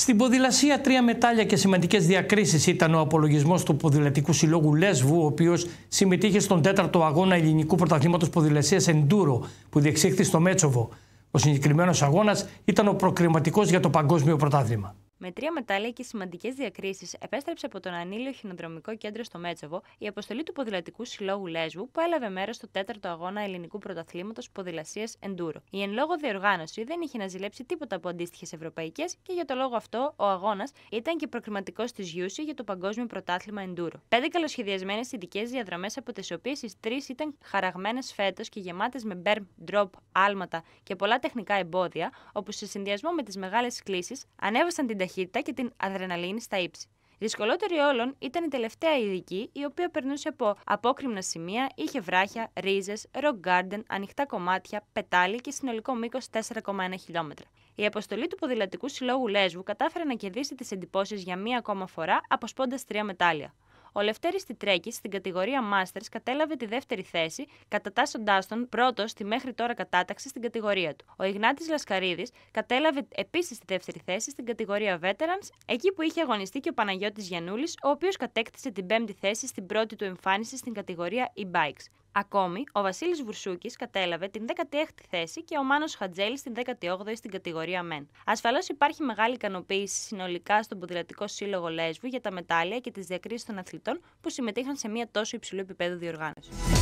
Στην ποδηλασία, τρία μετάλλια και σημαντικές διακρίσεις ήταν ο απολογισμός του Ποδηλατικού Συλλόγου Λέσβου, ο οποίος συμμετείχε στον τέταρτο αγώνα Ελληνικού Πρωταθλήματος Ποδηλασίας Εντούρο, που διεξήχθη στο Μέτσοβο. Ο συγκεκριμένος αγώνας ήταν ο προκριματικός για το Παγκόσμιο Πρωτάθλημα. Με τρία μετάλλια και σημαντικές διακρίσεις, επέστρεψε από τον Ανήλιο Χινοδρομικό Κέντρο στο Μέτσοβο η αποστολή του Ποδηλατικού Συλλόγου Λέσβου που έλαβε μέρος στο 4ο αγώνα Ελληνικού Πρωταθλήματος Ποδηλασίας Εντούρο. Η εν λόγω διοργάνωση δεν είχε να ζηλέψει τίποτα από αντίστοιχες ευρωπαϊκές και για το λόγο αυτό ο αγώνας ήταν και προκριματικός της Γιούση για το Παγκόσμιο Πρωτάθλημα Εντούρο. Πέντε καλοσχεδιασμένες ειδικέ διαδρομές, από τις οποίες οι τρεις ήταν χαραγμένες φέτος και γεμάτες με μπέρμ, ντροπ, άλματα και πολλά τεχνικά εμπόδια, όπου σε συνδυασμό με τις μεγάλες κλήσεις ανέβασαν την και την αδρεναλίνη στα ύψη. Δυσκολότερη όλων ήταν η τελευταία ειδική, η οποία περνούσε από απόκριμνα σημεία, είχε βράχια, ρίζες, rock garden, ανοιχτά κομμάτια, πετάλι και συνολικό μήκος 4,1 χιλιόμετρα. Η αποστολή του Ποδηλατικού Συλλόγου Λέσβου κατάφερε να κερδίσει τις εντυπώσεις για μία ακόμα φορά, αποσπώντας τρία μετάλλια. Ο Λευτέρης Τιτρέκης στην κατηγορία Masters κατέλαβε τη δεύτερη θέση, κατατάσσοντάς τον πρώτο στη μέχρι τώρα κατάταξη στην κατηγορία του. Ο Ιγνάτης Λασκαρίδης κατέλαβε επίσης τη δεύτερη θέση στην κατηγορία Veterans, εκεί που είχε αγωνιστεί και ο Παναγιώτης Γιανούλη, ο οποίος κατέκτησε την πέμπτη θέση στην πρώτη του εμφάνιση στην κατηγορία e-bikes. Ακόμη, ο Βασίλης Βουρσούκης κατέλαβε την 16η θέση και ο Μάνος Χατζέλης την 18η στην κατηγορία ΜΕΝ. Ασφαλώς υπάρχει μεγάλη ικανοποίηση συνολικά στον Ποδηλατικό Σύλλογο Λέσβου για τα μετάλλια και τις διακρίσεις των αθλητών που συμμετείχαν σε μια τόσο υψηλού επίπεδου διοργάνωσης.